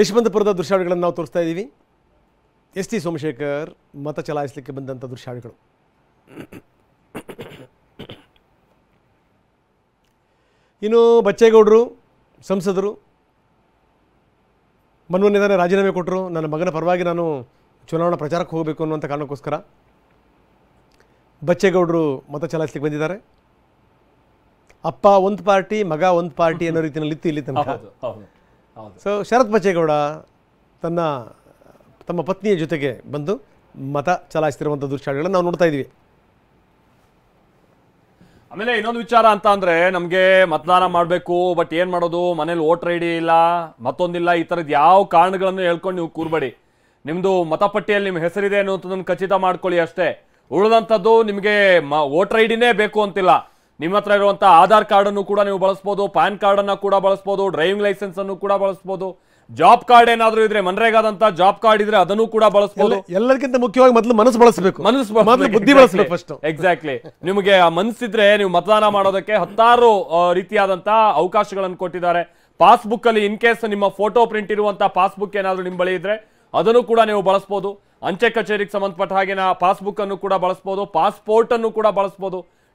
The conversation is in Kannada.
ಯಶವಂತಪುರದ ದೃಶ್ಯಾವಳಿಗಳನ್ನು ನಾವು ತೋರಿಸ್ತಾ ಇದ್ದೀವಿ ಎಸ್ ಟಿ ಸೋಮಶೇಖರ್ ಮತ ಚಲಾಯಿಸಲಿಕ್ಕೆ ಬಂದಂಥ ದೃಶ್ಯಾವಳಿಗಳು ಇನ್ನು ಬಚ್ಚೇಗೌಡರು ಸಂಸದರು ಮನ್ಮನ್ನಿದಾನೆ ರಾಜೀನಾಮೆ ಕೊಟ್ಟರು ನನ್ನ ಮಗನ ಪರವಾಗಿ ನಾನು ಚುನಾವಣಾ ಪ್ರಚಾರಕ್ಕೆ ಹೋಗಬೇಕು ಅನ್ನುವಂಥ ಕಾರಣಕ್ಕೋಸ್ಕರ ಬಚ್ಚೇಗೌಡರು ಮತ ಚಲಾಯಿಸ್ಲಿಕ್ಕೆ ಬಂದಿದ್ದಾರೆ ಅಪ್ಪ ಒಂದು ಪಾರ್ಟಿ ಮಗ ಒಂದು ಪಾರ್ಟಿ ಅನ್ನೋ ರೀತಿಯಲ್ಲಿ ಇತ್ತು ಇಲ್ಲಿ ತನಕ ಸೊ ಶರತ್ ಬಚ್ಚೇಗೌಡ ತನ್ನ ತಮ್ಮ ಪತ್ನಿಯ ಜೊತೆಗೆ ಬಂದು ಮತ ಚಲಾಯಿಸ್ತಿರುವಂಥ ದೃಶ್ಯಗಳನ್ನು ನಾವು ನೋಡ್ತಾ ಇದ್ದೀವಿ ಆಮೇಲೆ ಇನ್ನೊಂದು ವಿಚಾರ ಅಂತ ಅಂದರೆ ನಮಗೆ ಮತದಾನ ಮಾಡಬೇಕು ಬಟ್ ಏನು ಮಾಡೋದು ಮನೇಲಿ ವೋಟರ್ ಐ ಡಿ ಇಲ್ಲ ಮತ್ತೊಂದಿಲ್ಲ ಈ ಥರದ್ದು ಯಾವ ಕಾರಣಗಳನ್ನು ಹೇಳ್ಕೊಂಡು ನೀವು ಕೂರಬೇಡಿ ನಿಮ್ಮದು ಮತಪಟ್ಟಿಯಲ್ಲಿ ನಿಮ್ಮ ಹೆಸರಿದೆ ಅನ್ನುವಂಥದ್ದನ್ನು ಖಚಿತ ಮಾಡ್ಕೊಳ್ಳಿ ಅಷ್ಟೇ ಉಳಿದಂಥದ್ದು ನಿಮಗೆ ಮ ವೋಟರ್ ಐ ಡಿನೇ ಬೇಕು ಅಂತಿಲ್ಲ ನಿಮ್ಮ ಹತ್ರ ಇರುವಂಥ ಆಧಾರ್ ಕಾರ್ಡನ್ನು ಕೂಡ ನೀವು ಬಳಸ್ಬೋದು ಪ್ಯಾನ್ ಕಾರ್ಡನ್ನು ಕೂಡ ಬಳಸ್ಬೋದು ಡ್ರೈವಿಂಗ್ ಲೈಸೆನ್ಸನ್ನು ಕೂಡ ಬಳಸ್ಬೋದು ಜಾಬ್ ಕಾರ್ಡ್ ಏನಾದರೂ ಇದ್ರೆ ಮನ್ರೇಗಾದಂತ ಜಾಬ್ ಕಾರ್ಡ್ ಇದ್ರೆ ಅದನ್ನು ಕೂಡ ಬಳಸಬಹುದು ಎಲ್ಲರಿಗಿಂತ ಮುಖ್ಯವಾಗಿ ಮೊದಲು ಮನಸ್ಸು ಬಳಸಬೇಕು ಮನಸ್ಸು ಬುದ್ಧಿ ಬಳಸಬೇಕು ಫಸ್ಟ್ ಎಕ್ಸಾಕ್ಟ್ಲಿ ನಿಮಗೆ ಮನಸ್ಸಿದ್ರೆ ನೀವು ಮತದಾನ ಮಾಡೋದಕ್ಕೆ ಹತ್ತಾರು ರೀತಿಯಾದಂತಹ ಅವಕಾಶಗಳನ್ನು ಕೊಟ್ಟಿದ್ದಾರೆ ಪಾಸ್ಬುಕ್ ಅಲ್ಲಿ ಇನ್ ಕೇಸ್ ನಿಮ್ಮ ಫೋಟೋ ಪ್ರಿಂಟ್ ಇರುವಂತಹ ಪಾಸ್ಬುಕ್ ಏನಾದರೂ ನಿಮ್ಮ ಬಳಿ ಇದ್ರೆ ಅದನ್ನು ಕೂಡ ನೀವು ಬಳಸಬಹುದು ಅಂಚೆ ಕಚೇರಿಗೆ ಸಂಬಂಧಪಟ್ಟ ಹಾಗೆ ಪಾಸ್ಬುಕ್ ಅನ್ನು ಕೂಡ ಬಳಸಬಹುದು ಪಾಸ್ಪೋರ್ಟ್ ಅನ್ನು ಕೂಡ ಬಳಸಬಹುದು